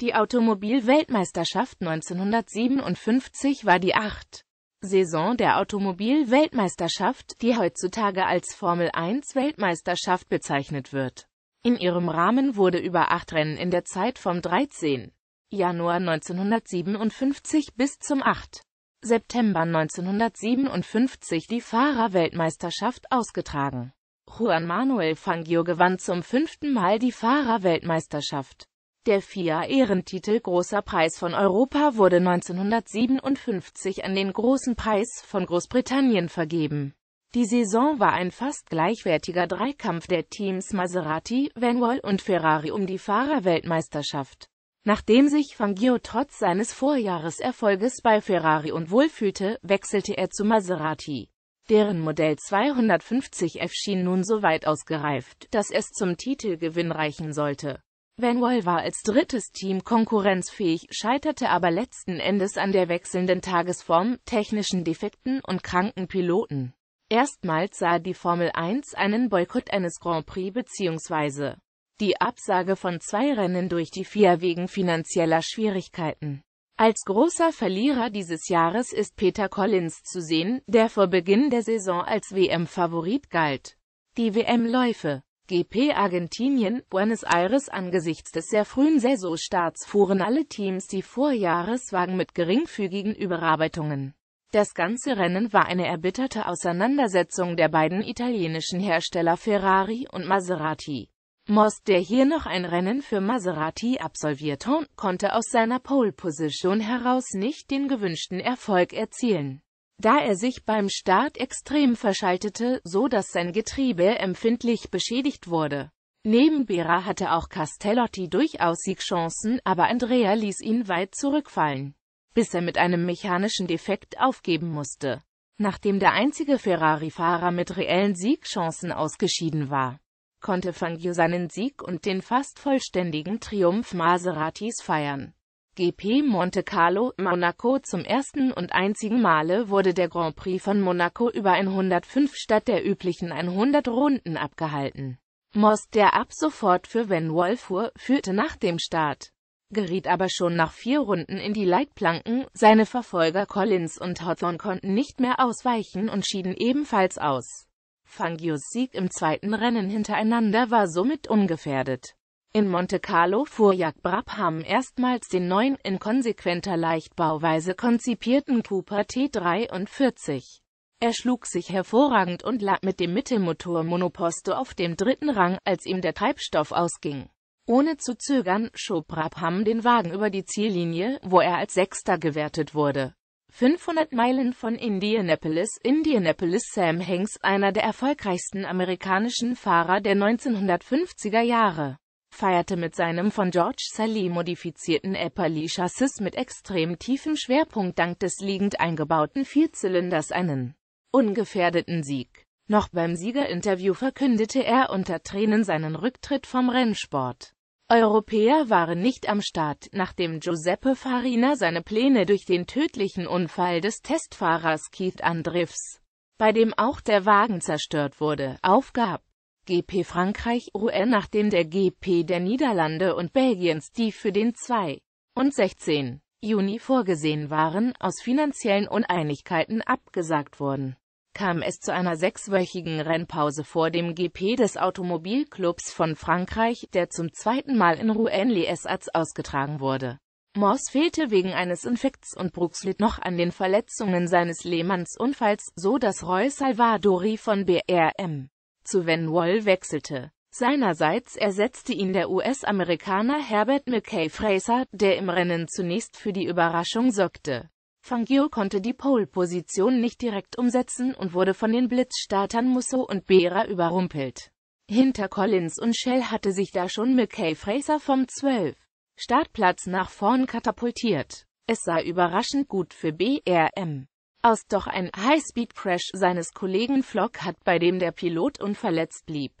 Die Automobilweltmeisterschaft 1957 war die acht. Saison der Automobilweltmeisterschaft, die heutzutage als Formel-1-Weltmeisterschaft bezeichnet wird. In ihrem Rahmen wurde über acht Rennen in der Zeit vom 13. Januar 1957 bis zum 8. September 1957 die Fahrerweltmeisterschaft ausgetragen. Juan Manuel Fangio gewann zum fünften Mal die Fahrerweltmeisterschaft. Der FIA-Ehrentitel Großer Preis von Europa wurde 1957 an den Großen Preis von Großbritannien vergeben. Die Saison war ein fast gleichwertiger Dreikampf der Teams Maserati, Vanwall und Ferrari um die Fahrerweltmeisterschaft. Nachdem sich Fangio trotz seines Vorjahreserfolges bei Ferrari unwohl fühlte, wechselte er zu Maserati. Deren Modell 250F schien nun so weit ausgereift, dass es zum Titelgewinn reichen sollte. Van Vanwall war als drittes Team konkurrenzfähig, scheiterte aber letzten Endes an der wechselnden Tagesform, technischen Defekten und kranken Piloten. Erstmals sah die Formel 1 einen Boykott eines Grand Prix bzw. die Absage von zwei Rennen durch die FIA wegen finanzieller Schwierigkeiten. Als großer Verlierer dieses Jahres ist Peter Collins zu sehen, der vor Beginn der Saison als WM-Favorit galt. Die WM-Läufe GP Argentinien, Buenos Aires Angesichts des sehr frühen Saisonstarts fuhren alle Teams die Vorjahreswagen mit geringfügigen Überarbeitungen. Das ganze Rennen war eine erbitterte Auseinandersetzung der beiden italienischen Hersteller Ferrari und Maserati. Most, der hier noch ein Rennen für Maserati absolvierte, konnte aus seiner Pole-Position heraus nicht den gewünschten Erfolg erzielen da er sich beim Start extrem verschaltete, so dass sein Getriebe empfindlich beschädigt wurde. Neben Bera hatte auch Castellotti durchaus Siegchancen, aber Andrea ließ ihn weit zurückfallen, bis er mit einem mechanischen Defekt aufgeben musste, nachdem der einzige Ferrari-Fahrer mit reellen Siegchancen ausgeschieden war konnte Fangio seinen Sieg und den fast vollständigen Triumph Maseratis feiern. GP Monte Carlo, Monaco Zum ersten und einzigen Male wurde der Grand Prix von Monaco über 105 statt der üblichen 100 Runden abgehalten. Most, der ab sofort für Van Wall fuhr, führte nach dem Start, geriet aber schon nach vier Runden in die Leitplanken, seine Verfolger Collins und Hawthorne konnten nicht mehr ausweichen und schieden ebenfalls aus. Fangios Sieg im zweiten Rennen hintereinander war somit ungefährdet. In Monte Carlo fuhr Jack Brabham erstmals den neuen, in konsequenter Leichtbauweise konzipierten Cooper T43. Er schlug sich hervorragend und lag mit dem Mittelmotor Monoposto auf dem dritten Rang, als ihm der Treibstoff ausging. Ohne zu zögern, schob Brabham den Wagen über die Ziellinie, wo er als Sechster gewertet wurde. 500 Meilen von Indianapolis, Indianapolis Sam Hanks, einer der erfolgreichsten amerikanischen Fahrer der 1950er Jahre feierte mit seinem von George Sally modifizierten Epperly-Chassis mit extrem tiefem Schwerpunkt dank des liegend eingebauten Vierzylinders einen ungefährdeten Sieg. Noch beim Siegerinterview verkündete er unter Tränen seinen Rücktritt vom Rennsport. Europäer waren nicht am Start, nachdem Giuseppe Farina seine Pläne durch den tödlichen Unfall des Testfahrers Keith Andriffs, bei dem auch der Wagen zerstört wurde, aufgab. GP Frankreich UN nachdem der GP der Niederlande und Belgiens, die für den 2 und 16 Juni vorgesehen waren, aus finanziellen Uneinigkeiten abgesagt wurden, kam es zu einer sechswöchigen Rennpause vor dem GP des Automobilclubs von Frankreich, der zum zweiten Mal in Rouen-les-Arts ausgetragen wurde. Morse fehlte wegen eines Infekts und Brooks litt noch an den Verletzungen seines Lehmannsunfalls, so dass Roy Salvadori von BRM zu Van Wall wechselte. Seinerseits ersetzte ihn der US-Amerikaner Herbert McKay Fraser, der im Rennen zunächst für die Überraschung sorgte. Fangio konnte die Pole-Position nicht direkt umsetzen und wurde von den Blitzstartern Musso und Behrer überrumpelt. Hinter Collins und Shell hatte sich da schon McKay Fraser vom 12. Startplatz nach vorn katapultiert. Es sah überraschend gut für BRM aus, doch ein High-Speed-Crash seines Kollegen Flock hat bei dem der Pilot unverletzt blieb.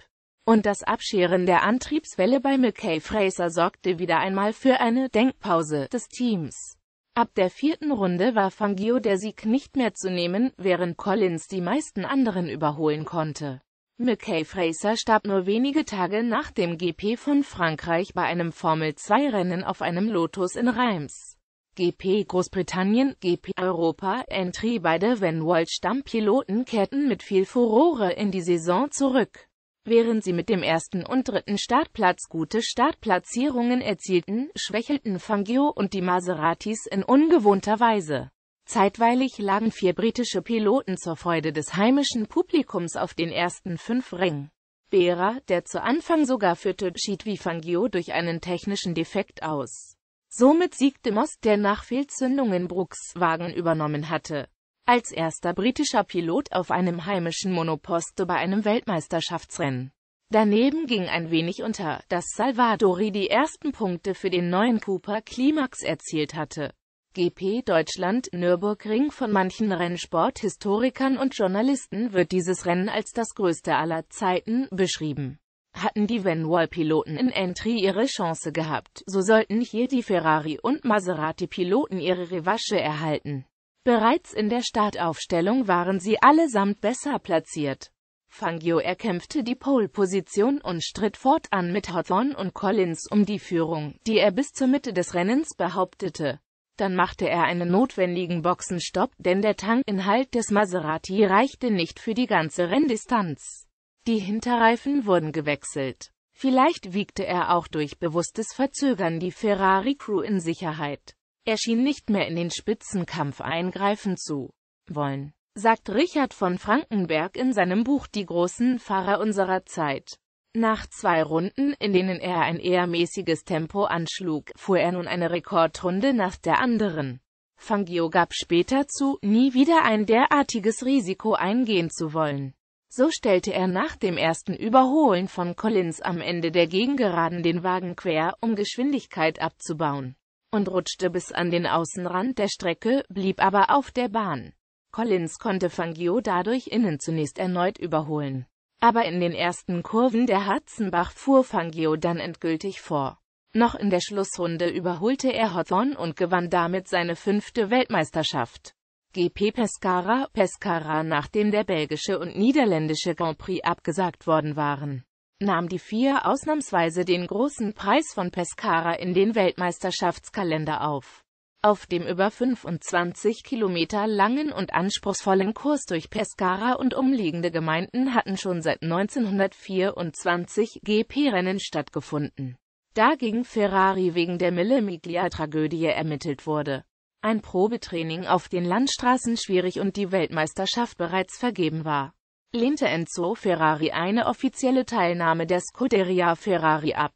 Und das Abscheren der Antriebswelle bei McKay Fraser sorgte wieder einmal für eine Denkpause des Teams. Ab der vierten Runde war Fangio der Sieg nicht mehr zu nehmen, während Collins die meisten anderen überholen konnte. McKay Fraser starb nur wenige Tage nach dem GP von Frankreich bei einem Formel-2-Rennen auf einem Lotus in Reims. GP Großbritannien, GP Europa Entry Beide Stammpiloten kehrten mit viel Furore in die Saison zurück. Während sie mit dem ersten und dritten Startplatz gute Startplatzierungen erzielten, schwächelten Fangio und die Maseratis in ungewohnter Weise. Zeitweilig lagen vier britische Piloten zur Freude des heimischen Publikums auf den ersten fünf Rängen. Behra, der zu Anfang sogar führte, schied wie Fangio durch einen technischen Defekt aus. Somit siegte Moss, der nach Fehlzündungen Brooks Wagen übernommen hatte. Als erster britischer Pilot auf einem heimischen Monoposto bei einem Weltmeisterschaftsrennen. Daneben ging ein wenig unter, dass Salvadori die ersten Punkte für den neuen Cooper Climax erzielt hatte. GP Deutschland Nürburgring von manchen Rennsporthistorikern und Journalisten wird dieses Rennen als das größte aller Zeiten beschrieben. Hatten die Vanwall-Piloten in Entry ihre Chance gehabt, so sollten hier die Ferrari- und Maserati-Piloten ihre Revanche erhalten. Bereits in der Startaufstellung waren sie allesamt besser platziert. Fangio erkämpfte die Pole-Position und stritt fortan mit Hawthorne und Collins um die Führung, die er bis zur Mitte des Rennens behauptete. Dann machte er einen notwendigen Boxenstopp, denn der Tankinhalt des Maserati reichte nicht für die ganze Renndistanz. Die Hinterreifen wurden gewechselt. Vielleicht wiegte er auch durch bewusstes Verzögern die Ferrari-Crew in Sicherheit. Er schien nicht mehr in den Spitzenkampf eingreifen zu wollen, sagt Richard von Frankenberg in seinem Buch Die großen Fahrer unserer Zeit. Nach zwei Runden, in denen er ein eher mäßiges Tempo anschlug, fuhr er nun eine Rekordrunde nach der anderen. Fangio gab später zu, nie wieder ein derartiges Risiko eingehen zu wollen. So stellte er nach dem ersten Überholen von Collins am Ende der Gegengeraden den Wagen quer, um Geschwindigkeit abzubauen, und rutschte bis an den Außenrand der Strecke, blieb aber auf der Bahn. Collins konnte Fangio dadurch innen zunächst erneut überholen. Aber in den ersten Kurven der Harzenbach fuhr Fangio dann endgültig vor. Noch in der Schlussrunde überholte er Hawthorne und gewann damit seine fünfte Weltmeisterschaft. GP Pescara, Pescara nachdem der belgische und niederländische Grand Prix abgesagt worden waren nahm die vier ausnahmsweise den großen Preis von Pescara in den Weltmeisterschaftskalender auf. Auf dem über 25 Kilometer langen und anspruchsvollen Kurs durch Pescara und umliegende Gemeinden hatten schon seit 1924 GP-Rennen stattgefunden. Da gegen Ferrari wegen der Mille miglia tragödie ermittelt wurde ein Probetraining auf den Landstraßen schwierig und die Weltmeisterschaft bereits vergeben war, lehnte Enzo Ferrari eine offizielle Teilnahme der Scuderia Ferrari ab.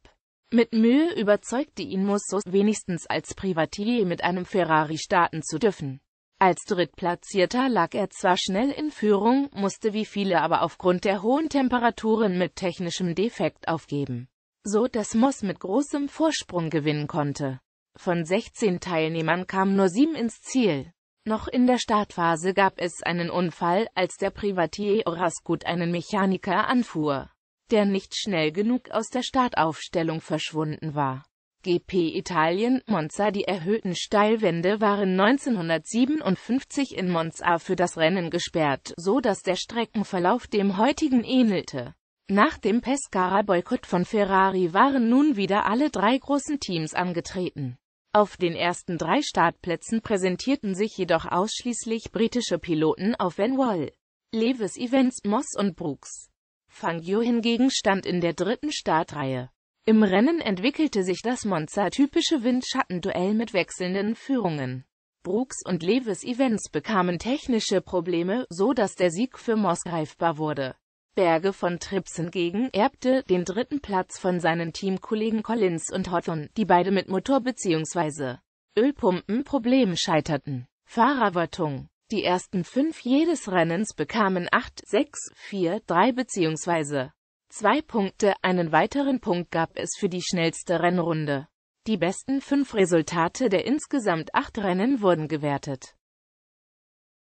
Mit Mühe überzeugte ihn Musso, wenigstens als Privatier mit einem Ferrari starten zu dürfen. Als Drittplatzierter lag er zwar schnell in Führung, musste wie viele aber aufgrund der hohen Temperaturen mit technischem Defekt aufgeben, so dass Moss mit großem Vorsprung gewinnen konnte. Von 16 Teilnehmern kamen nur sieben ins Ziel. Noch in der Startphase gab es einen Unfall, als der Privatier Oraskut einen Mechaniker anfuhr, der nicht schnell genug aus der Startaufstellung verschwunden war. GP Italien, Monza Die erhöhten Steilwände waren 1957 in Monza für das Rennen gesperrt, so dass der Streckenverlauf dem heutigen ähnelte. Nach dem Pescara-Boykott von Ferrari waren nun wieder alle drei großen Teams angetreten. Auf den ersten drei Startplätzen präsentierten sich jedoch ausschließlich britische Piloten auf Van Wall, Lewis Events, Moss und Brooks. Fangio hingegen stand in der dritten Startreihe. Im Rennen entwickelte sich das Monza-typische Windschattenduell mit wechselnden Führungen. Brooks und Lewis Events bekamen technische Probleme, so dass der Sieg für Moss greifbar wurde. Berge von Trips hingegen erbte den dritten Platz von seinen Teamkollegen Collins und Hotton, die beide mit Motor- bzw. Ölpumpenproblemen scheiterten. Fahrerwertung Die ersten fünf jedes Rennens bekamen 8, 6, 4, 3 bzw. zwei Punkte, einen weiteren Punkt gab es für die schnellste Rennrunde. Die besten fünf Resultate der insgesamt acht Rennen wurden gewertet.